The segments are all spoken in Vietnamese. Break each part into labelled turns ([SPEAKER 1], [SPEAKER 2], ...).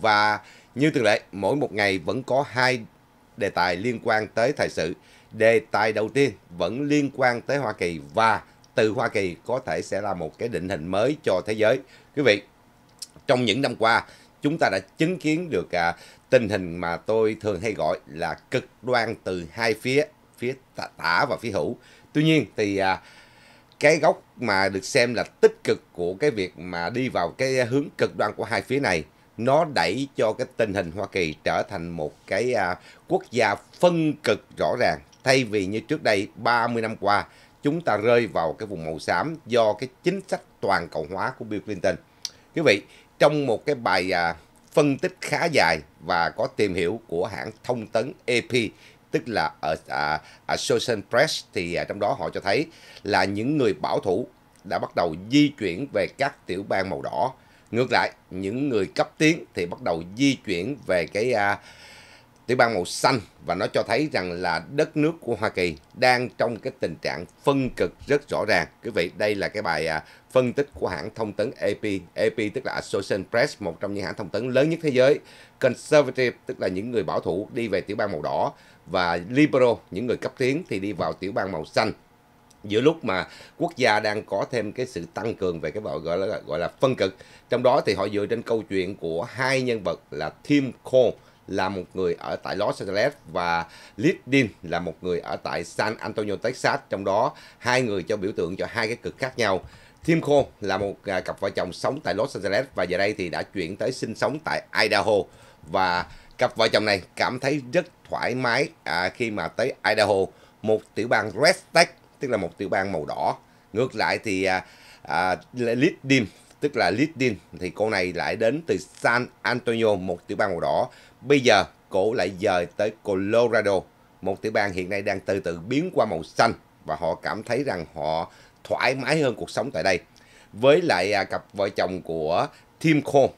[SPEAKER 1] Và như thường lệ, mỗi một ngày vẫn có hai đề tài liên quan tới thời sự. Đề tài đầu tiên vẫn liên quan tới Hoa Kỳ và từ Hoa Kỳ có thể sẽ là một cái định hình mới cho thế giới. Quý vị, trong những năm qua, chúng ta đã chứng kiến được à, tình hình mà tôi thường hay gọi là cực đoan từ hai phía, phía tả, và phía hữu. Tuy nhiên thì à, cái góc mà được xem là tích cực của cái việc mà đi vào cái hướng cực đoan của hai phía này nó đẩy cho cái tình hình Hoa Kỳ trở thành một cái à, quốc gia phân cực rõ ràng thay vì như trước đây 30 năm qua chúng ta rơi vào cái vùng màu xám do cái chính sách toàn cầu hóa của Bill Clinton. Quý vị, trong một cái bài à, phân tích khá dài và có tìm hiểu của hãng thông tấn AP tức là ở à, à, Associated Press thì à, trong đó họ cho thấy là những người bảo thủ đã bắt đầu di chuyển về các tiểu bang màu đỏ ngược lại những người cấp tiến thì bắt đầu di chuyển về cái à, tiểu bang màu xanh và nó cho thấy rằng là đất nước của Hoa Kỳ đang trong cái tình trạng phân cực rất rõ ràng. Quý vị, đây là cái bài à, phân tích của hãng thông tấn AP. AP tức là Associated Press, một trong những hãng thông tấn lớn nhất thế giới. Conservative tức là những người bảo thủ đi về tiểu bang màu đỏ và liberal những người cấp tiến thì đi vào tiểu bang màu xanh giữa lúc mà quốc gia đang có thêm cái sự tăng cường về cái gọi gọi là gọi là phân cực trong đó thì họ dựa trên câu chuyện của hai nhân vật là Tim Cole là một người ở tại Los Angeles và Liz Dean là một người ở tại San Antonio, Texas. Trong đó hai người cho biểu tượng cho hai cái cực khác nhau. Tim Cole là một à, cặp vợ chồng sống tại Los Angeles và giờ đây thì đã chuyển tới sinh sống tại Idaho và cặp vợ chồng này cảm thấy rất thoải mái à, khi mà tới Idaho, một tiểu bang Red State tức là một tiểu bang màu đỏ ngược lại thì à, à, Lidim tức là Lidim thì cô này lại đến từ San Antonio một tiểu bang màu đỏ bây giờ cô lại dời tới Colorado một tiểu bang hiện nay đang từ từ biến qua màu xanh và họ cảm thấy rằng họ thoải mái hơn cuộc sống tại đây với lại à, cặp vợ chồng của Tim Cole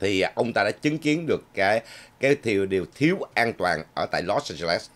[SPEAKER 1] thì ông ta đã chứng kiến được cái cái điều, điều thiếu an toàn ở tại Los Angeles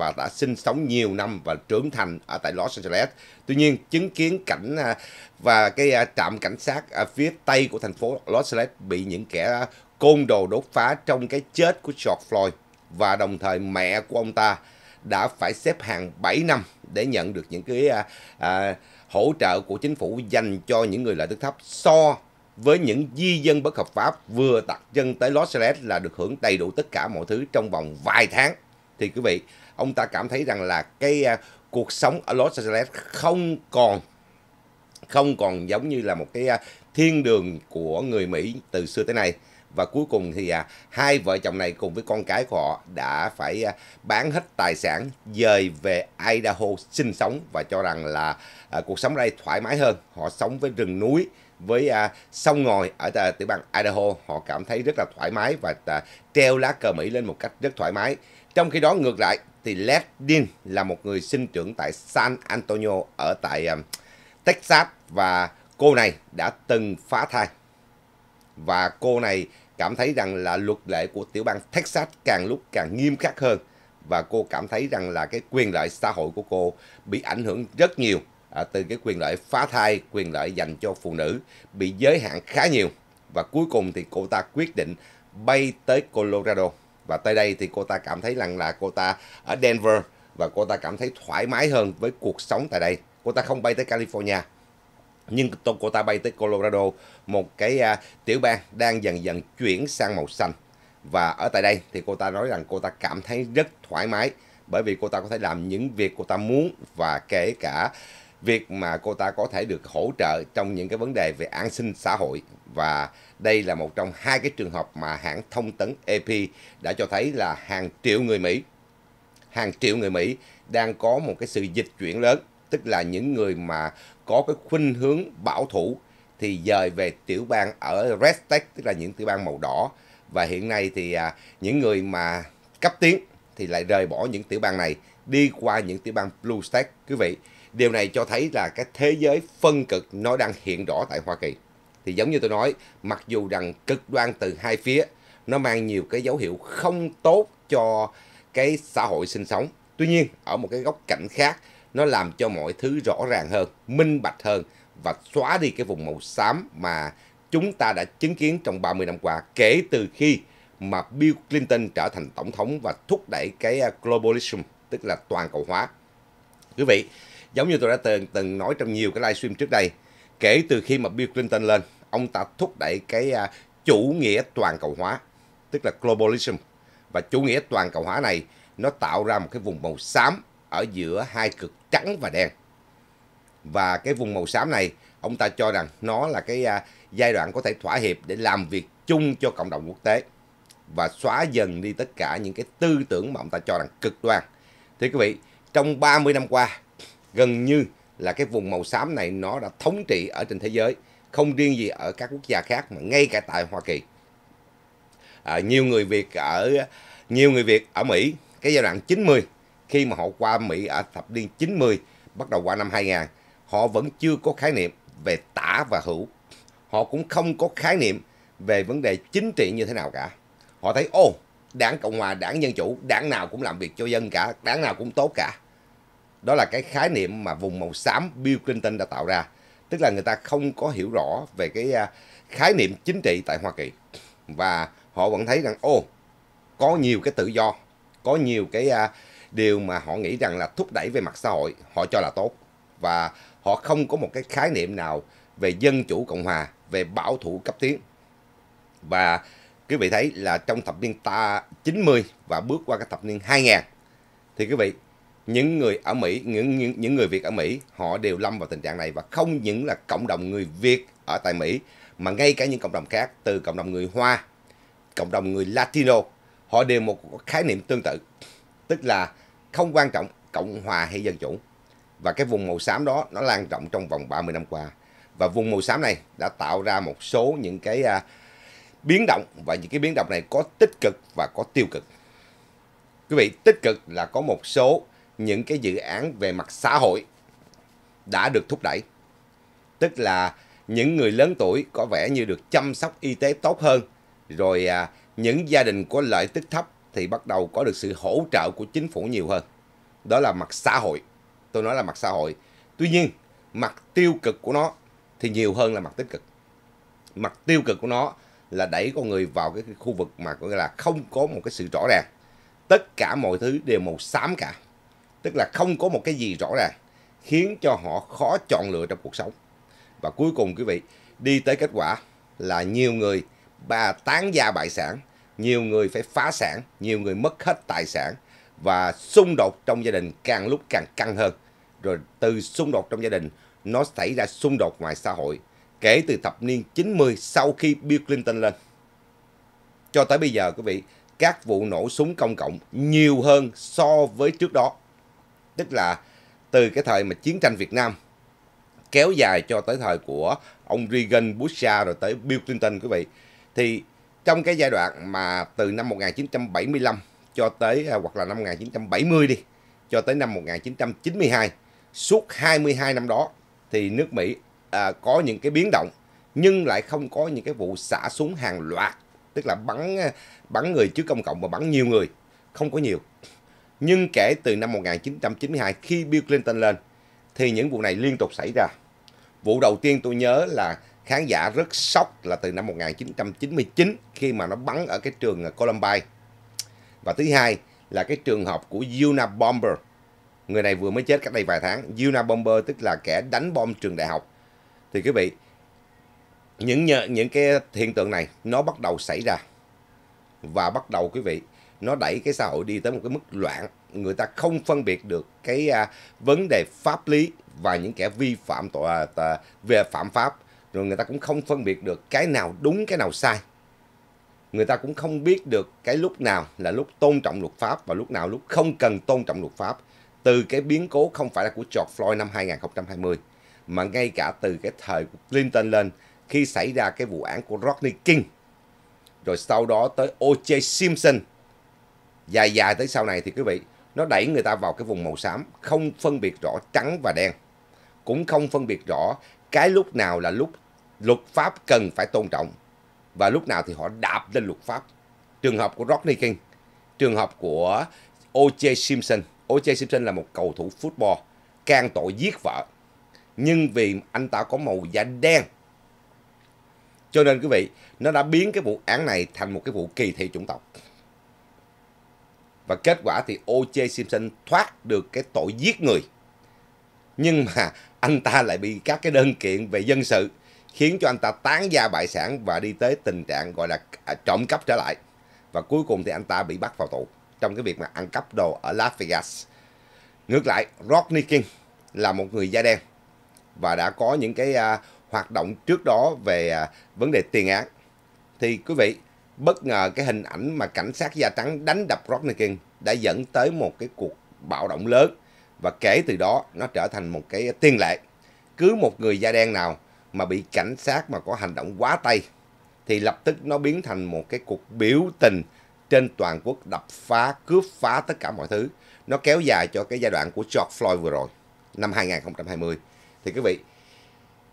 [SPEAKER 1] và đã sinh sống nhiều năm và trưởng thành ở tại Los Angeles. Tuy nhiên, chứng kiến cảnh à, và cái à, trạm cảnh sát ở phía tây của thành phố Los Angeles bị những kẻ à, côn đồ đốt phá trong cái chết của George Floyd và đồng thời mẹ của ông ta đã phải xếp hàng 7 năm để nhận được những cái à, à, hỗ trợ của chính phủ dành cho những người lợi tức thấp so với những di dân bất hợp pháp vừa đặt chân tới Los Angeles là được hưởng đầy đủ tất cả mọi thứ trong vòng vài tháng. Thì quý vị, ông ta cảm thấy rằng là cái uh, cuộc sống ở Los Angeles không còn không còn giống như là một cái uh, thiên đường của người Mỹ từ xưa tới nay và cuối cùng thì à, hai vợ chồng này cùng với con cái của họ đã phải à, bán hết tài sản dời về Idaho sinh sống và cho rằng là à, cuộc sống ở đây thoải mái hơn họ sống với rừng núi với à, sông ngòi ở à, tiểu bang Idaho họ cảm thấy rất là thoải mái và à, treo lá cờ Mỹ lên một cách rất thoải mái trong khi đó ngược lại thì Led Dean là một người sinh trưởng tại San Antonio ở tại um, Texas và cô này đã từng phá thai. Và cô này cảm thấy rằng là luật lệ của tiểu bang Texas càng lúc càng nghiêm khắc hơn và cô cảm thấy rằng là cái quyền lợi xã hội của cô bị ảnh hưởng rất nhiều à, từ cái quyền lợi phá thai, quyền lợi dành cho phụ nữ bị giới hạn khá nhiều và cuối cùng thì cô ta quyết định bay tới Colorado và tới đây thì cô ta cảm thấy rằng là cô ta ở Denver và cô ta cảm thấy thoải mái hơn với cuộc sống tại đây cô ta không bay tới California nhưng cô ta bay tới Colorado một cái uh, tiểu bang đang dần dần chuyển sang màu xanh và ở tại đây thì cô ta nói rằng cô ta cảm thấy rất thoải mái bởi vì cô ta có thể làm những việc cô ta muốn và kể cả việc mà cô ta có thể được hỗ trợ trong những cái vấn đề về an sinh xã hội và đây là một trong hai cái trường hợp mà hãng thông tấn AP đã cho thấy là hàng triệu người Mỹ hàng triệu người Mỹ đang có một cái sự dịch chuyển lớn tức là những người mà có cái khuynh hướng bảo thủ thì dời về tiểu bang ở Red State tức là những tiểu bang màu đỏ và hiện nay thì à, những người mà cấp tiến thì lại rời bỏ những tiểu bang này đi qua những tiểu bang Blue State quý vị Điều này cho thấy là cái thế giới phân cực nó đang hiện rõ tại Hoa Kỳ. Thì giống như tôi nói, mặc dù rằng cực đoan từ hai phía, nó mang nhiều cái dấu hiệu không tốt cho cái xã hội sinh sống. Tuy nhiên, ở một cái góc cạnh khác, nó làm cho mọi thứ rõ ràng hơn, minh bạch hơn và xóa đi cái vùng màu xám mà chúng ta đã chứng kiến trong 30 năm qua kể từ khi mà Bill Clinton trở thành tổng thống và thúc đẩy cái à, globalism, tức là toàn cầu hóa. Quý vị, Giống như tôi đã từng, từng nói trong nhiều cái livestream trước đây, kể từ khi mà Bill Clinton lên, ông ta thúc đẩy cái uh, chủ nghĩa toàn cầu hóa, tức là globalism. Và chủ nghĩa toàn cầu hóa này nó tạo ra một cái vùng màu xám ở giữa hai cực trắng và đen. Và cái vùng màu xám này, ông ta cho rằng nó là cái uh, giai đoạn có thể thỏa hiệp để làm việc chung cho cộng đồng quốc tế và xóa dần đi tất cả những cái tư tưởng mà ông ta cho rằng cực đoan. Thưa quý vị, trong 30 năm qua, gần như là cái vùng màu xám này nó đã thống trị ở trên thế giới không riêng gì ở các quốc gia khác mà ngay cả tại Hoa Kỳ à, nhiều người Việt ở nhiều người Việt ở Mỹ cái giai đoạn 90 khi mà họ qua Mỹ ở thập niên 90 bắt đầu qua năm 2000 họ vẫn chưa có khái niệm về tả và hữu họ cũng không có khái niệm về vấn đề chính trị như thế nào cả họ thấy ô đảng cộng hòa đảng dân chủ đảng nào cũng làm việc cho dân cả đảng nào cũng tốt cả đó là cái khái niệm mà vùng màu xám Bill Clinton đã tạo ra tức là người ta không có hiểu rõ về cái à, khái niệm chính trị tại Hoa Kỳ và họ vẫn thấy rằng ô có nhiều cái tự do có nhiều cái à, điều mà họ nghĩ rằng là thúc đẩy về mặt xã hội họ cho là tốt và họ không có một cái khái niệm nào về dân chủ cộng hòa về bảo thủ cấp tiến và quý vị thấy là trong thập niên ta 90 và bước qua cái thập niên 2000 thì quý vị những người ở Mỹ những, những những người Việt ở Mỹ họ đều lâm vào tình trạng này và không những là cộng đồng người Việt ở tại Mỹ mà ngay cả những cộng đồng khác từ cộng đồng người Hoa, cộng đồng người Latino họ đều một khái niệm tương tự tức là không quan trọng cộng hòa hay dân chủ và cái vùng màu xám đó nó lan rộng trong vòng 30 năm qua và vùng màu xám này đã tạo ra một số những cái uh, biến động và những cái biến động này có tích cực và có tiêu cực quý vị tích cực là có một số những cái dự án về mặt xã hội đã được thúc đẩy. Tức là những người lớn tuổi có vẻ như được chăm sóc y tế tốt hơn, rồi à, những gia đình có lợi tức thấp thì bắt đầu có được sự hỗ trợ của chính phủ nhiều hơn. Đó là mặt xã hội. Tôi nói là mặt xã hội. Tuy nhiên, mặt tiêu cực của nó thì nhiều hơn là mặt tích cực. Mặt tiêu cực của nó là đẩy con người vào cái khu vực mà gọi là không có một cái sự rõ ràng. Tất cả mọi thứ đều màu xám cả tức là không có một cái gì rõ ràng khiến cho họ khó chọn lựa trong cuộc sống và cuối cùng quý vị đi tới kết quả là nhiều người bà tán gia bại sản nhiều người phải phá sản nhiều người mất hết tài sản và xung đột trong gia đình càng lúc càng căng hơn rồi từ xung đột trong gia đình nó xảy ra xung đột ngoài xã hội kể từ thập niên 90 sau khi Bill Clinton lên cho tới bây giờ quý vị các vụ nổ súng công cộng nhiều hơn so với trước đó tức là từ cái thời mà chiến tranh Việt Nam kéo dài cho tới thời của ông Reagan, Bush rồi tới Bill Clinton quý vị. Thì trong cái giai đoạn mà từ năm 1975 cho tới à, hoặc là năm 1970 đi cho tới năm 1992 suốt 22 năm đó thì nước Mỹ à, có những cái biến động nhưng lại không có những cái vụ xả súng hàng loạt tức là bắn à, bắn người trước công cộng và bắn nhiều người không có nhiều nhưng kể từ năm 1992 khi Bill Clinton lên thì những vụ này liên tục xảy ra. Vụ đầu tiên tôi nhớ là khán giả rất sốc là từ năm 1999 khi mà nó bắn ở cái trường Columbine. Và thứ hai là cái trường hợp của Bomber, Người này vừa mới chết cách đây vài tháng. Bomber tức là kẻ đánh bom trường đại học. Thì quý vị, những những cái hiện tượng này nó bắt đầu xảy ra và bắt đầu quý vị nó đẩy cái xã hội đi tới một cái mức loạn người ta không phân biệt được cái à, vấn đề pháp lý và những kẻ vi phạm tội à, về phạm pháp rồi người ta cũng không phân biệt được cái nào đúng cái nào sai người ta cũng không biết được cái lúc nào là lúc tôn trọng luật pháp và lúc nào lúc không cần tôn trọng luật pháp từ cái biến cố không phải là của George Floyd năm 2020 mà ngay cả từ cái thời của Clinton lên khi xảy ra cái vụ án của Rodney King rồi sau đó tới O.J. Simpson dài dài tới sau này thì quý vị nó đẩy người ta vào cái vùng màu xám không phân biệt rõ trắng và đen cũng không phân biệt rõ cái lúc nào là lúc luật pháp cần phải tôn trọng và lúc nào thì họ đạp lên luật pháp trường hợp của Rodney King trường hợp của O.J. Simpson O.J. Simpson là một cầu thủ football can tội giết vợ nhưng vì anh ta có màu da đen cho nên quý vị nó đã biến cái vụ án này thành một cái vụ kỳ thị chủng tộc và kết quả thì O.J. Simpson thoát được cái tội giết người. Nhưng mà anh ta lại bị các cái đơn kiện về dân sự khiến cho anh ta tán gia bại sản và đi tới tình trạng gọi là à, trộm cắp trở lại. Và cuối cùng thì anh ta bị bắt vào tù trong cái việc mà ăn cắp đồ ở Las Vegas. Ngược lại, Rodney King là một người da đen và đã có những cái à, hoạt động trước đó về à, vấn đề tiền án. Thì quý vị, bất ngờ cái hình ảnh mà cảnh sát da trắng đánh đập Rodney King đã dẫn tới một cái cuộc bạo động lớn và kể từ đó nó trở thành một cái tiên lệ. Cứ một người da đen nào mà bị cảnh sát mà có hành động quá tay thì lập tức nó biến thành một cái cuộc biểu tình trên toàn quốc đập phá, cướp phá tất cả mọi thứ. Nó kéo dài cho cái giai đoạn của George Floyd vừa rồi, năm 2020. Thì quý vị,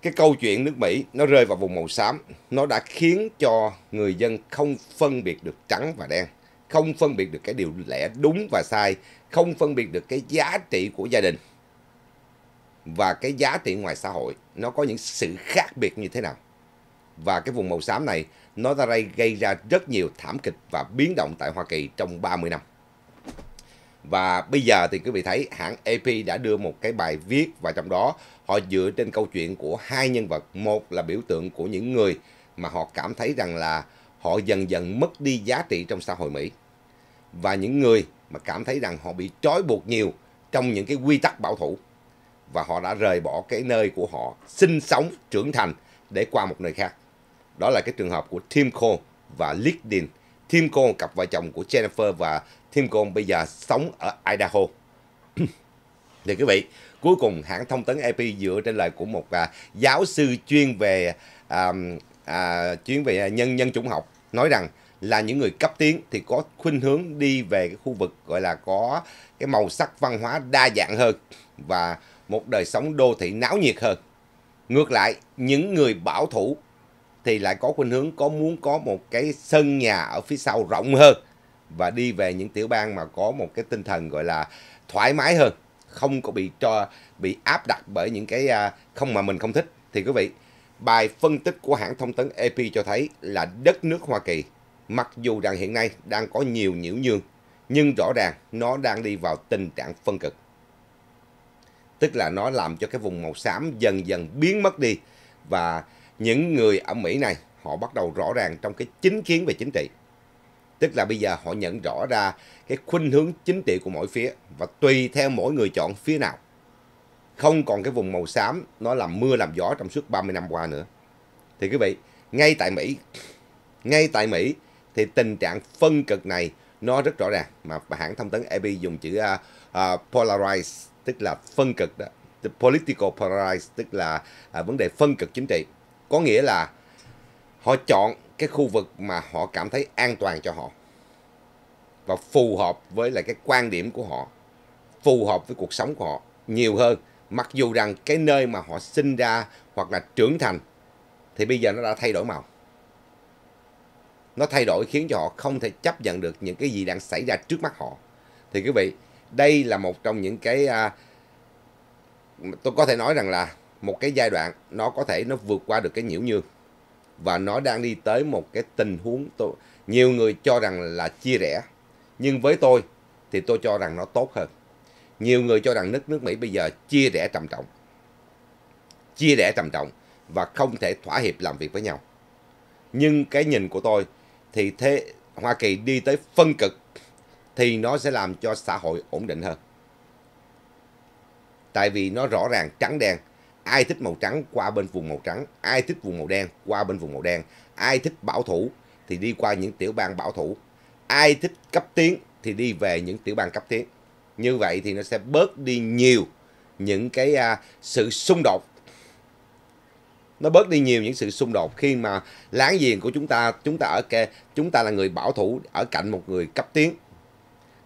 [SPEAKER 1] cái câu chuyện nước Mỹ nó rơi vào vùng màu xám, nó đã khiến cho người dân không phân biệt được trắng và đen, không phân biệt được cái điều lẽ đúng và sai, không phân biệt được cái giá trị của gia đình và cái giá trị ngoài xã hội nó có những sự khác biệt như thế nào. Và cái vùng màu xám này nó ra gây ra rất nhiều thảm kịch và biến động tại Hoa Kỳ trong 30 năm. Và bây giờ thì quý vị thấy hãng AP đã đưa một cái bài viết và trong đó họ dựa trên câu chuyện của hai nhân vật. Một là biểu tượng của những người mà họ cảm thấy rằng là họ dần dần mất đi giá trị trong xã hội Mỹ. Và những người mà cảm thấy rằng họ bị trói buộc nhiều trong những cái quy tắc bảo thủ. Và họ đã rời bỏ cái nơi của họ sinh sống, trưởng thành để qua một nơi khác. Đó là cái trường hợp của Tim Cole và Liddin. Tim Cole, cặp vợ chồng của Jennifer và Tim Cook bây giờ sống ở Idaho. thì quý vị, cuối cùng hãng thông tấn AP dựa trên lời của một à, giáo sư chuyên về à, à, chuyên về nhân nhân chủng học nói rằng là những người cấp tiến thì có khuynh hướng đi về cái khu vực gọi là có cái màu sắc văn hóa đa dạng hơn và một đời sống đô thị náo nhiệt hơn. Ngược lại, những người bảo thủ thì lại có khuynh hướng có muốn có một cái sân nhà ở phía sau rộng hơn và đi về những tiểu bang mà có một cái tinh thần gọi là thoải mái hơn không có bị cho bị áp đặt bởi những cái à, không mà mình không thích thì quý vị bài phân tích của hãng thông tấn AP cho thấy là đất nước Hoa Kỳ mặc dù rằng hiện nay đang có nhiều nhiễu nhương nhưng rõ ràng nó đang đi vào tình trạng phân cực tức là nó làm cho cái vùng màu xám dần dần biến mất đi và những người ở Mỹ này họ bắt đầu rõ ràng trong cái chính kiến về chính trị Tức là bây giờ họ nhận rõ ra cái khuynh hướng chính trị của mỗi phía và tùy theo mỗi người chọn phía nào. Không còn cái vùng màu xám nó làm mưa làm gió trong suốt 30 năm qua nữa. Thì quý vị, ngay tại Mỹ, ngay tại Mỹ thì tình trạng phân cực này nó rất rõ ràng mà hãng thông tấn AP dùng chữ uh, à, uh, à, polarize tức là phân cực đó, The political polarize tức là uh, vấn đề phân cực chính trị. Có nghĩa là họ chọn cái khu vực mà họ cảm thấy an toàn cho họ và phù hợp với lại cái quan điểm của họ phù hợp với cuộc sống của họ nhiều hơn mặc dù rằng cái nơi mà họ sinh ra hoặc là trưởng thành thì bây giờ nó đã thay đổi màu nó thay đổi khiến cho họ không thể chấp nhận được những cái gì đang xảy ra trước mắt họ thì quý vị đây là một trong những cái à, tôi có thể nói rằng là một cái giai đoạn nó có thể nó vượt qua được cái nhiễu nhương và nó đang đi tới một cái tình huống tôi nhiều người cho rằng là chia rẽ nhưng với tôi thì tôi cho rằng nó tốt hơn nhiều người cho rằng nước nước Mỹ bây giờ chia rẽ trầm trọng chia rẽ trầm trọng và không thể thỏa hiệp làm việc với nhau nhưng cái nhìn của tôi thì thế Hoa Kỳ đi tới phân cực thì nó sẽ làm cho xã hội ổn định hơn tại vì nó rõ ràng trắng đen ai thích màu trắng qua bên vùng màu trắng ai thích vùng màu đen qua bên vùng màu đen ai thích bảo thủ thì đi qua những tiểu bang bảo thủ ai thích cấp tiến thì đi về những tiểu bang cấp tiến như vậy thì nó sẽ bớt đi nhiều những cái à, sự xung đột nó bớt đi nhiều những sự xung đột khi mà láng giềng của chúng ta chúng ta ở kê chúng ta là người bảo thủ ở cạnh một người cấp tiến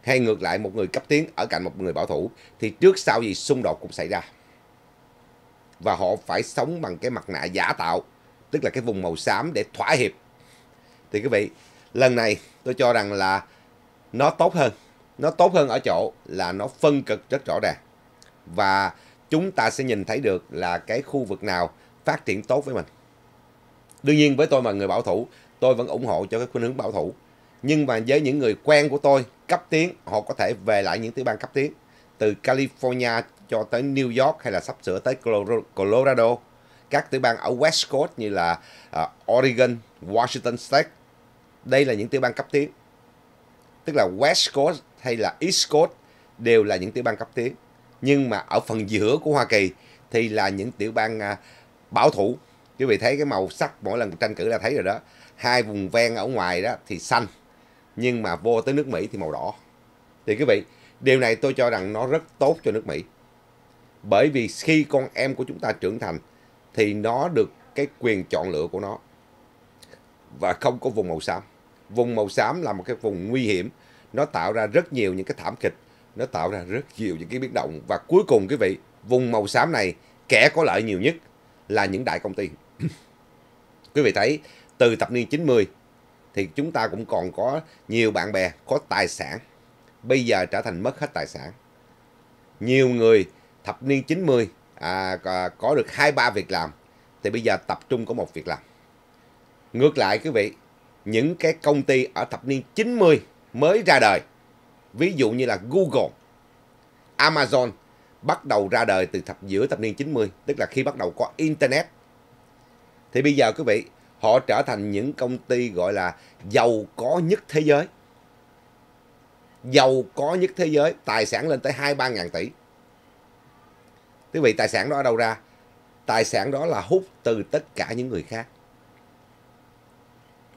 [SPEAKER 1] hay ngược lại một người cấp tiến ở cạnh một người bảo thủ thì trước sau gì xung đột cũng xảy ra và họ phải sống bằng cái mặt nạ giả tạo, tức là cái vùng màu xám để thỏa hiệp. Thì quý vị, lần này tôi cho rằng là nó tốt hơn. Nó tốt hơn ở chỗ là nó phân cực rất rõ ràng. Và chúng ta sẽ nhìn thấy được là cái khu vực nào phát triển tốt với mình. Đương nhiên với tôi mà người bảo thủ, tôi vẫn ủng hộ cho cái khuynh hướng bảo thủ. Nhưng mà với những người quen của tôi cấp tiến, họ có thể về lại những tiểu bang cấp tiến. Từ California cho tới New York hay là sắp sửa tới Colorado. Các tiểu bang ở West Coast như là ờ, Oregon, Washington State. Đây là những tiểu bang cấp tiến. Tức là West Coast hay là East Coast đều là những tiểu bang cấp tiến. Nhưng mà ở phần giữa của Hoa Kỳ thì là những tiểu bang à, bảo thủ. Quý vị thấy cái màu sắc mỗi lần tranh cử là thấy rồi đó. Hai vùng ven ở ngoài đó thì xanh. Nhưng mà vô tới nước Mỹ thì màu đỏ. Thì quý vị, điều này tôi cho rằng nó rất tốt cho nước Mỹ. Bởi vì khi con em của chúng ta trưởng thành thì nó được cái quyền chọn lựa của nó và không có vùng màu xám. Vùng màu xám là một cái vùng nguy hiểm, nó tạo ra rất nhiều những cái thảm kịch, nó tạo ra rất nhiều những cái biến động và cuối cùng quý vị, vùng màu xám này kẻ có lợi nhiều nhất là những đại công ty. quý vị thấy từ thập niên 90 thì chúng ta cũng còn có nhiều bạn bè có tài sản bây giờ trở thành mất hết tài sản. Nhiều người thập niên 90 à, có được hai ba việc làm thì bây giờ tập trung có một việc làm. Ngược lại quý vị, những cái công ty ở thập niên 90 mới ra đời, ví dụ như là Google, Amazon bắt đầu ra đời từ thập giữa thập niên 90, tức là khi bắt đầu có internet. Thì bây giờ quý vị, họ trở thành những công ty gọi là giàu có nhất thế giới. Giàu có nhất thế giới, tài sản lên tới 2-3 ngàn tỷ quý vị tài sản đó ở đâu ra tài sản đó là hút từ tất cả những người khác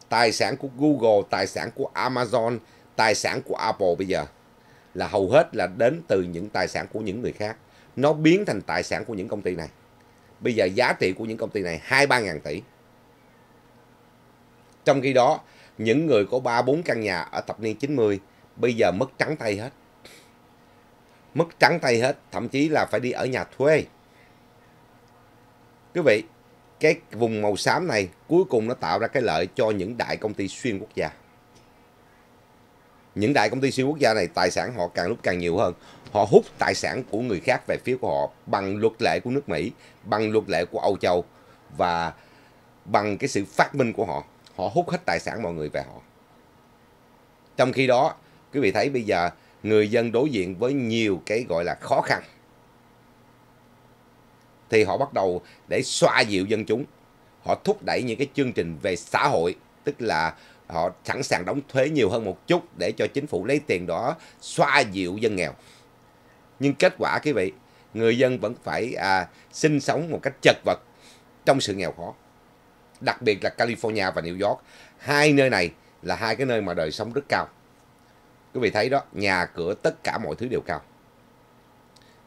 [SPEAKER 1] tài sản của google tài sản của amazon tài sản của apple bây giờ là hầu hết là đến từ những tài sản của những người khác nó biến thành tài sản của những công ty này bây giờ giá trị của những công ty này hai ba ngàn tỷ trong khi đó những người có ba bốn căn nhà ở thập niên 90 bây giờ mất trắng tay hết mất trắng tay hết thậm chí là phải đi ở nhà thuê quý vị cái vùng màu xám này cuối cùng nó tạo ra cái lợi cho những đại công ty xuyên quốc gia những đại công ty xuyên quốc gia này tài sản họ càng lúc càng nhiều hơn họ hút tài sản của người khác về phía của họ bằng luật lệ của nước Mỹ bằng luật lệ của Âu Châu và bằng cái sự phát minh của họ họ hút hết tài sản mọi người về họ trong khi đó quý vị thấy bây giờ người dân đối diện với nhiều cái gọi là khó khăn thì họ bắt đầu để xoa dịu dân chúng họ thúc đẩy những cái chương trình về xã hội tức là họ sẵn sàng đóng thuế nhiều hơn một chút để cho chính phủ lấy tiền đó xoa dịu dân nghèo nhưng kết quả quý vị người dân vẫn phải à, sinh sống một cách chật vật trong sự nghèo khó đặc biệt là California và New York hai nơi này là hai cái nơi mà đời sống rất cao Quý vị thấy đó, nhà cửa tất cả mọi thứ đều cao.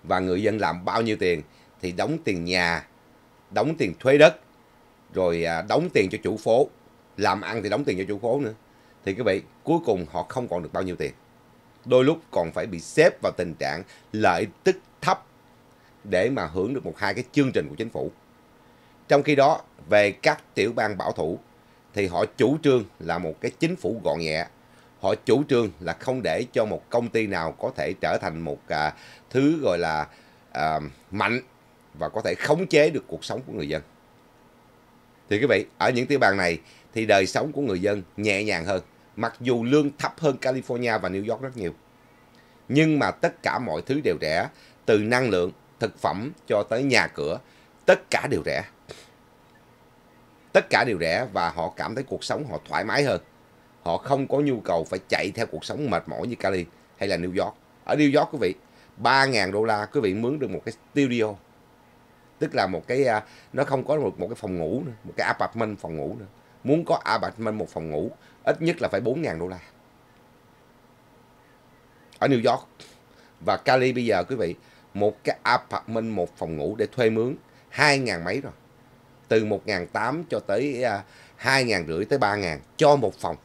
[SPEAKER 1] Và người dân làm bao nhiêu tiền thì đóng tiền nhà, đóng tiền thuế đất, rồi à, đóng tiền cho chủ phố, làm ăn thì đóng tiền cho chủ phố nữa. Thì quý vị, cuối cùng họ không còn được bao nhiêu tiền. Đôi lúc còn phải bị xếp vào tình trạng lợi tức thấp để mà hưởng được một hai cái chương trình của chính phủ. Trong khi đó, về các tiểu bang bảo thủ thì họ chủ trương là một cái chính phủ gọn nhẹ, họ chủ trương là không để cho một công ty nào có thể trở thành một à, thứ gọi là à, mạnh và có thể khống chế được cuộc sống của người dân. Thì quý vị, ở những tiểu bang này thì đời sống của người dân nhẹ nhàng hơn, mặc dù lương thấp hơn California và New York rất nhiều. Nhưng mà tất cả mọi thứ đều rẻ, từ năng lượng, thực phẩm cho tới nhà cửa, tất cả đều rẻ. Tất cả đều rẻ và họ cảm thấy cuộc sống họ thoải mái hơn họ không có nhu cầu phải chạy theo cuộc sống mệt mỏi như Cali hay là New York ở New York quý vị 3.000 đô la quý vị mướn được một cái studio tức là một cái à, nó không có một một cái phòng ngủ nữa, một cái apartment phòng ngủ nữa muốn có apartment một phòng ngủ ít nhất là phải 4.000 đô la ở New York và Cali bây giờ quý vị một cái apartment một phòng ngủ để thuê mướn 2.000 mấy rồi từ 1.800 cho tới 2.500 à, tới 3.000 cho một phòng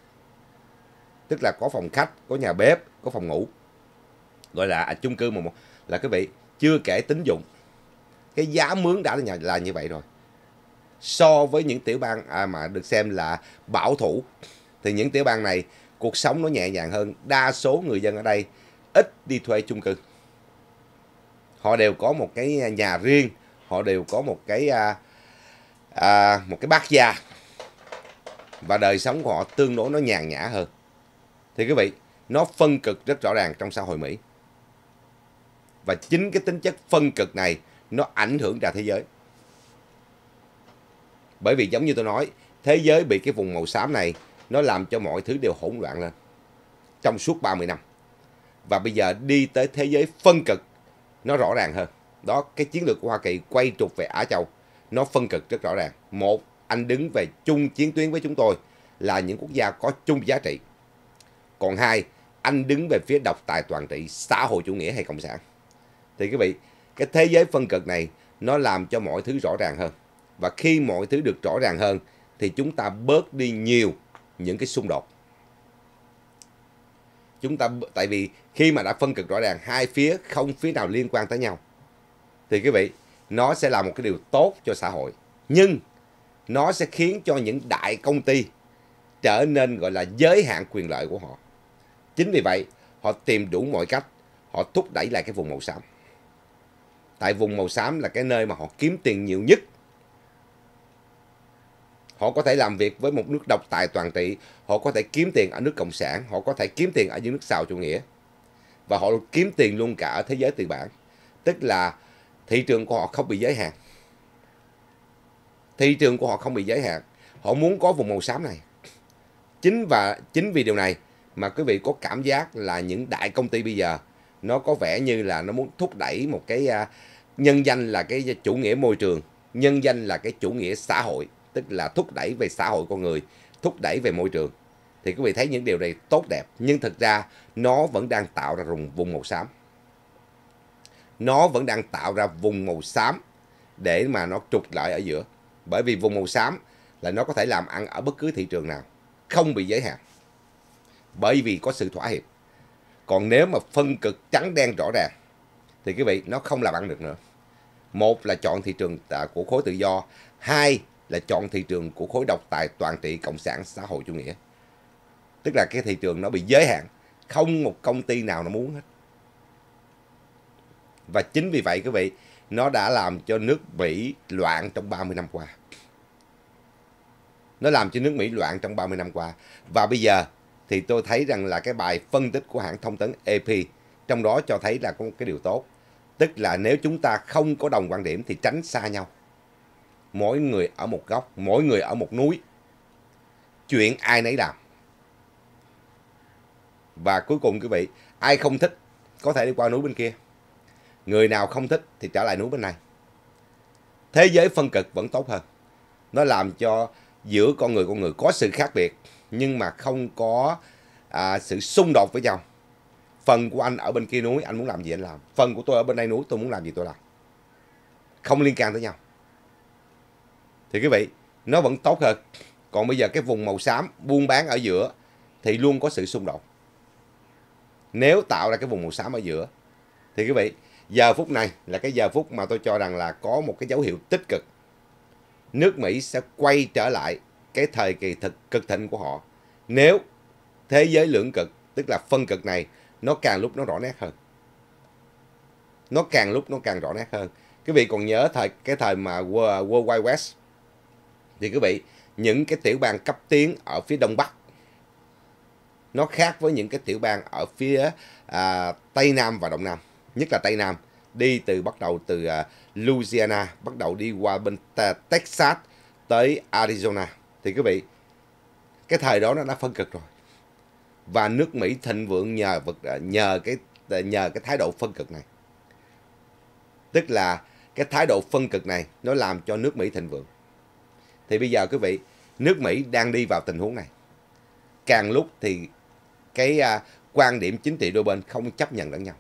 [SPEAKER 1] tức là có phòng khách có nhà bếp có phòng ngủ gọi là à, chung cư mà một là quý vị chưa kể tín dụng cái giá mướn đã là, là như vậy rồi so với những tiểu bang à, mà được xem là bảo thủ thì những tiểu bang này cuộc sống nó nhẹ nhàng hơn đa số người dân ở đây ít đi thuê chung cư họ đều có một cái nhà riêng họ đều có một cái à, à, một cái bát gia và đời sống của họ tương đối nó nhàn nhã hơn thì quý vị, nó phân cực rất rõ ràng trong xã hội Mỹ. Và chính cái tính chất phân cực này nó ảnh hưởng ra thế giới. Bởi vì giống như tôi nói, thế giới bị cái vùng màu xám này nó làm cho mọi thứ đều hỗn loạn lên trong suốt 30 năm. Và bây giờ đi tới thế giới phân cực nó rõ ràng hơn. Đó cái chiến lược của Hoa Kỳ quay trục về Á Châu nó phân cực rất rõ ràng. Một, anh đứng về chung chiến tuyến với chúng tôi là những quốc gia có chung giá trị còn hai, anh đứng về phía độc tài toàn trị, xã hội chủ nghĩa hay cộng sản. Thì quý vị, cái thế giới phân cực này nó làm cho mọi thứ rõ ràng hơn. Và khi mọi thứ được rõ ràng hơn thì chúng ta bớt đi nhiều những cái xung đột. Chúng ta tại vì khi mà đã phân cực rõ ràng hai phía không phía nào liên quan tới nhau. Thì quý vị, nó sẽ là một cái điều tốt cho xã hội. Nhưng nó sẽ khiến cho những đại công ty trở nên gọi là giới hạn quyền lợi của họ. Chính vì vậy, họ tìm đủ mọi cách, họ thúc đẩy lại cái vùng màu xám. Tại vùng màu xám là cái nơi mà họ kiếm tiền nhiều nhất. Họ có thể làm việc với một nước độc tài toàn trị, họ có thể kiếm tiền ở nước Cộng sản, họ có thể kiếm tiền ở những nước xào chủ nghĩa. Và họ kiếm tiền luôn cả ở thế giới tư bản. Tức là thị trường của họ không bị giới hạn. Thị trường của họ không bị giới hạn. Họ muốn có vùng màu xám này. Chính và chính vì điều này mà quý vị có cảm giác là những đại công ty bây giờ nó có vẻ như là nó muốn thúc đẩy một cái à, nhân danh là cái chủ nghĩa môi trường, nhân danh là cái chủ nghĩa xã hội, tức là thúc đẩy về xã hội con người, thúc đẩy về môi trường. Thì quý vị thấy những điều này tốt đẹp, nhưng thực ra nó vẫn đang tạo ra vùng, vùng màu xám. Nó vẫn đang tạo ra vùng màu xám để mà nó trục lại ở giữa. Bởi vì vùng màu xám là nó có thể làm ăn ở bất cứ thị trường nào, không bị giới hạn bởi vì có sự thỏa hiệp. Còn nếu mà phân cực trắng đen rõ ràng thì quý vị nó không làm ăn được nữa. Một là chọn thị trường của khối tự do, hai là chọn thị trường của khối độc tài toàn trị cộng sản xã hội chủ nghĩa. Tức là cái thị trường nó bị giới hạn, không một công ty nào nó muốn hết. Và chính vì vậy quý vị, nó đã làm cho nước Mỹ loạn trong 30 năm qua. Nó làm cho nước Mỹ loạn trong 30 năm qua. Và bây giờ thì tôi thấy rằng là cái bài phân tích của hãng thông tấn AP trong đó cho thấy là có một cái điều tốt. Tức là nếu chúng ta không có đồng quan điểm thì tránh xa nhau. Mỗi người ở một góc, mỗi người ở một núi. Chuyện ai nấy làm. Và cuối cùng quý vị, ai không thích có thể đi qua núi bên kia. Người nào không thích thì trở lại núi bên này. Thế giới phân cực vẫn tốt hơn. Nó làm cho giữa con người con người có sự khác biệt nhưng mà không có à, sự xung đột với nhau phần của anh ở bên kia núi anh muốn làm gì anh làm phần của tôi ở bên đây núi tôi muốn làm gì tôi làm không liên can tới nhau thì quý vị nó vẫn tốt hơn còn bây giờ cái vùng màu xám buôn bán ở giữa thì luôn có sự xung đột nếu tạo ra cái vùng màu xám ở giữa thì quý vị giờ phút này là cái giờ phút mà tôi cho rằng là có một cái dấu hiệu tích cực nước Mỹ sẽ quay trở lại cái thời kỳ thực cực thịnh của họ nếu thế giới lưỡng cực tức là phân cực này nó càng lúc nó rõ nét hơn nó càng lúc nó càng rõ nét hơn quý vị còn nhớ thời cái thời mà World, World Wide West thì quý vị những cái tiểu bang cấp tiến ở phía đông bắc nó khác với những cái tiểu bang ở phía à, tây nam và đông nam nhất là tây nam đi từ bắt đầu từ à, Louisiana bắt đầu đi qua bên Texas tới Arizona thì quý vị cái thời đó nó đã phân cực rồi và nước Mỹ thịnh vượng nhờ vật à, nhờ cái à, nhờ cái thái độ phân cực này tức là cái thái độ phân cực này nó làm cho nước Mỹ thịnh vượng thì bây giờ quý vị nước Mỹ đang đi vào tình huống này càng lúc thì cái à, quan điểm chính trị đôi bên không chấp nhận lẫn nhau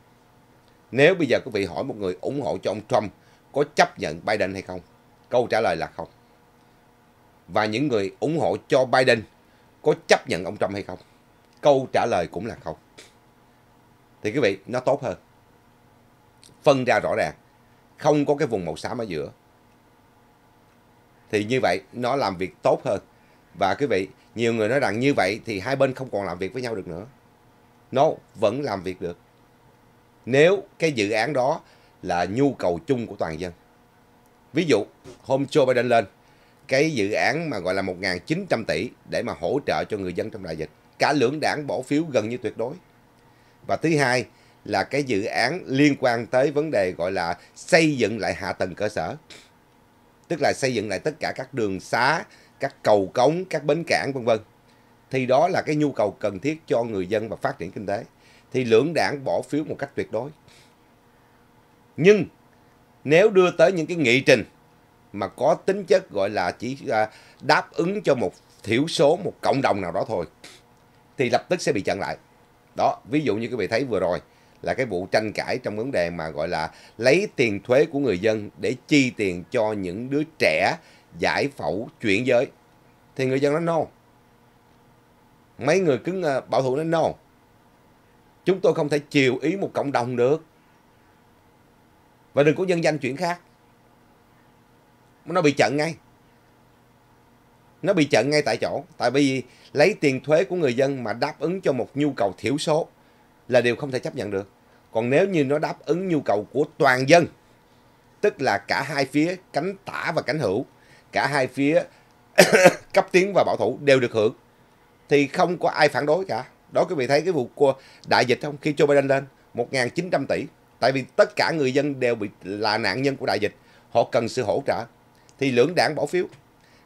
[SPEAKER 1] nếu bây giờ quý vị hỏi một người ủng hộ cho ông Trump có chấp nhận Biden hay không câu trả lời là không và những người ủng hộ cho Biden có chấp nhận ông Trump hay không? Câu trả lời cũng là không. Thì quý vị, nó tốt hơn. Phân ra rõ ràng. Không có cái vùng màu xám ở giữa. Thì như vậy, nó làm việc tốt hơn. Và quý vị, nhiều người nói rằng như vậy thì hai bên không còn làm việc với nhau được nữa. Nó vẫn làm việc được. Nếu cái dự án đó là nhu cầu chung của toàn dân. Ví dụ, hôm Joe Biden lên, cái dự án mà gọi là 1.900 tỷ để mà hỗ trợ cho người dân trong đại dịch. Cả lưỡng đảng bỏ phiếu gần như tuyệt đối. Và thứ hai là cái dự án liên quan tới vấn đề gọi là xây dựng lại hạ tầng cơ sở. Tức là xây dựng lại tất cả các đường xá, các cầu cống, các bến cảng vân vân. Thì đó là cái nhu cầu cần thiết cho người dân và phát triển kinh tế. Thì lưỡng đảng bỏ phiếu một cách tuyệt đối. Nhưng nếu đưa tới những cái nghị trình mà có tính chất gọi là chỉ à, đáp ứng cho một thiểu số một cộng đồng nào đó thôi thì lập tức sẽ bị chặn lại đó ví dụ như quý vị thấy vừa rồi là cái vụ tranh cãi trong vấn đề mà gọi là lấy tiền thuế của người dân để chi tiền cho những đứa trẻ giải phẫu chuyển giới thì người dân nó no mấy người cứng à, bảo thủ nó no chúng tôi không thể chiều ý một cộng đồng được và đừng có nhân danh chuyện khác nó bị chặn ngay nó bị chặn ngay tại chỗ tại vì lấy tiền thuế của người dân mà đáp ứng cho một nhu cầu thiểu số là điều không thể chấp nhận được còn nếu như nó đáp ứng nhu cầu của toàn dân tức là cả hai phía cánh tả và cánh hữu cả hai phía cấp tiến và bảo thủ đều được hưởng thì không có ai phản đối cả đó quý vị thấy cái vụ của đại dịch không khi Joe Biden lên 1.900 tỷ tại vì tất cả người dân đều bị là nạn nhân của đại dịch họ cần sự hỗ trợ thì lưỡng đảng bỏ phiếu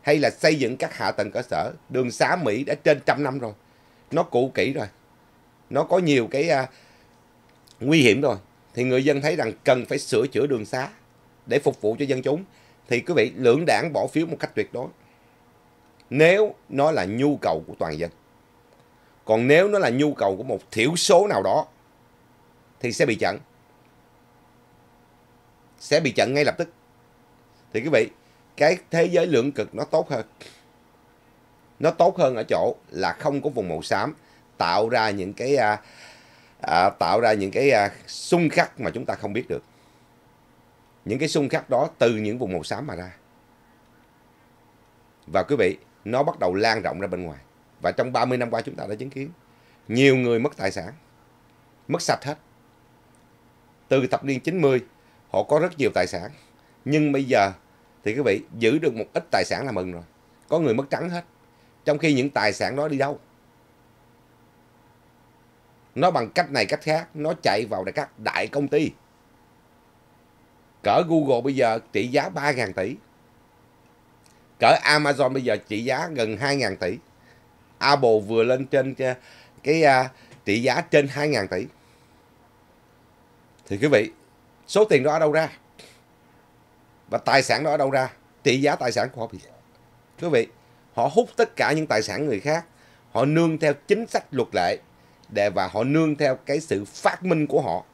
[SPEAKER 1] hay là xây dựng các hạ tầng cơ sở đường xá mỹ đã trên trăm năm rồi nó cũ kỹ rồi nó có nhiều cái uh, nguy hiểm rồi thì người dân thấy rằng cần phải sửa chữa đường xá để phục vụ cho dân chúng thì quý vị lưỡng đảng bỏ phiếu một cách tuyệt đối nếu nó là nhu cầu của toàn dân còn nếu nó là nhu cầu của một thiểu số nào đó thì sẽ bị chặn sẽ bị chặn ngay lập tức thì quý vị cái thế giới lưỡng cực nó tốt hơn nó tốt hơn ở chỗ là không có vùng màu xám tạo ra những cái à, à, tạo ra những cái à, xung khắc mà chúng ta không biết được những cái xung khắc đó từ những vùng màu xám mà ra và quý vị nó bắt đầu lan rộng ra bên ngoài và trong 30 năm qua chúng ta đã chứng kiến nhiều người mất tài sản mất sạch hết từ thập niên 90 họ có rất nhiều tài sản nhưng bây giờ thì quý vị giữ được một ít tài sản là mừng rồi có người mất trắng hết trong khi những tài sản đó đi đâu nó bằng cách này cách khác nó chạy vào các đại công ty cỡ google bây giờ trị giá 3.000 tỷ cỡ amazon bây giờ trị giá gần 2.000 tỷ apple vừa lên trên cái à, trị giá trên 2.000 tỷ thì quý vị số tiền đó ở đâu ra và tài sản đó ở đâu ra trị giá tài sản của họ bị quý vị họ hút tất cả những tài sản người khác họ nương theo chính sách luật lệ để và họ nương theo cái sự phát minh của họ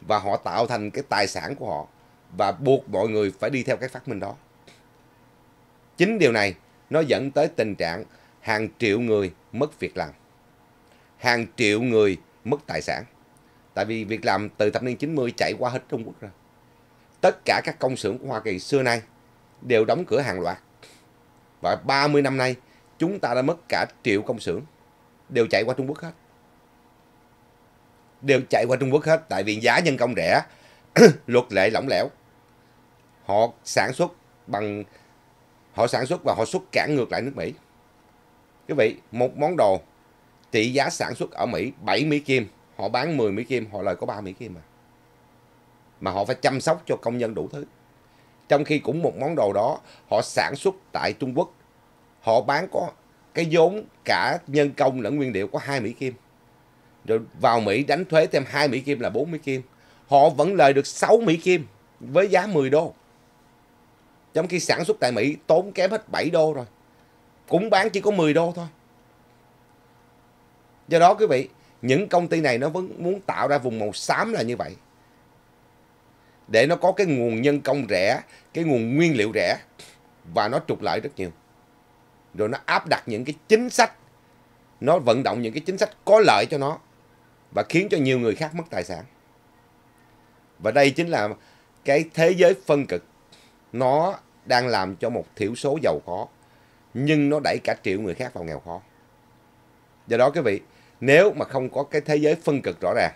[SPEAKER 1] và họ tạo thành cái tài sản của họ và buộc mọi người phải đi theo cái phát minh đó chính điều này nó dẫn tới tình trạng hàng triệu người mất việc làm hàng triệu người mất tài sản tại vì việc làm từ thập niên 90 chạy qua hết Trung Quốc rồi tất cả các công xưởng của Hoa Kỳ xưa nay đều đóng cửa hàng loạt. Và 30 năm nay, chúng ta đã mất cả triệu công xưởng, đều chạy qua Trung Quốc hết. Đều chạy qua Trung Quốc hết, tại vì giá nhân công rẻ, luật lệ lỏng lẻo. Họ sản xuất bằng, họ sản xuất và họ xuất cản ngược lại nước Mỹ. Quý vị, một món đồ trị giá sản xuất ở Mỹ 7 Mỹ Kim, họ bán 10 Mỹ Kim, họ lời có 3 Mỹ Kim mà mà họ phải chăm sóc cho công nhân đủ thứ trong khi cũng một món đồ đó họ sản xuất tại Trung Quốc họ bán có cái vốn cả nhân công lẫn nguyên liệu có hai Mỹ Kim rồi vào Mỹ đánh thuế thêm hai Mỹ Kim là bốn Mỹ Kim họ vẫn lời được 6 Mỹ Kim với giá 10 đô trong khi sản xuất tại Mỹ tốn kém hết 7 đô rồi cũng bán chỉ có 10 đô thôi do đó quý vị những công ty này nó vẫn muốn tạo ra vùng màu xám là như vậy để nó có cái nguồn nhân công rẻ, cái nguồn nguyên liệu rẻ và nó trục lợi rất nhiều. Rồi nó áp đặt những cái chính sách, nó vận động những cái chính sách có lợi cho nó và khiến cho nhiều người khác mất tài sản. Và đây chính là cái thế giới phân cực nó đang làm cho một thiểu số giàu có nhưng nó đẩy cả triệu người khác vào nghèo khó. Do đó quý vị, nếu mà không có cái thế giới phân cực rõ ràng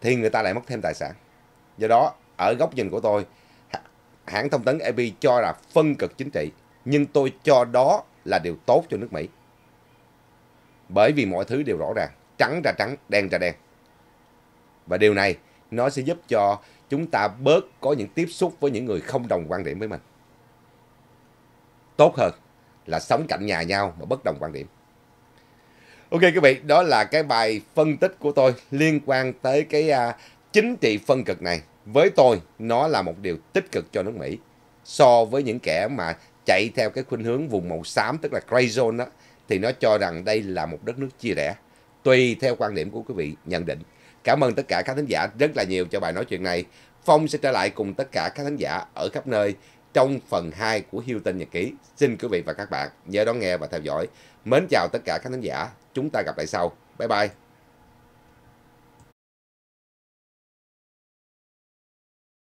[SPEAKER 1] thì người ta lại mất thêm tài sản. Do đó, ở góc nhìn của tôi, hãng thông tấn AP cho là phân cực chính trị, nhưng tôi cho đó là điều tốt cho nước Mỹ. Bởi vì mọi thứ đều rõ ràng, trắng ra trắng, đen ra đen. Và điều này nó sẽ giúp cho chúng ta bớt có những tiếp xúc với những người không đồng quan điểm với mình. Tốt hơn là sống cạnh nhà nhau mà bất đồng quan điểm. Ok quý vị, đó là cái bài phân tích của tôi liên quan tới cái uh, chính trị phân cực này với tôi nó là một điều tích cực cho nước Mỹ so với những kẻ mà chạy theo cái khuynh hướng vùng màu xám tức là gray zone đó thì nó cho rằng đây là một đất nước chia rẽ tùy theo quan điểm của quý vị nhận định cảm ơn tất cả các thính giả rất là nhiều cho bài nói chuyện này phong sẽ trở lại cùng tất cả các thính giả ở khắp nơi trong phần 2 của Hiêu Tinh Nhật Ký. Xin quý vị và các bạn nhớ đón nghe và theo dõi. Mến chào tất cả các khán giả. Chúng ta gặp lại sau. Bye bye.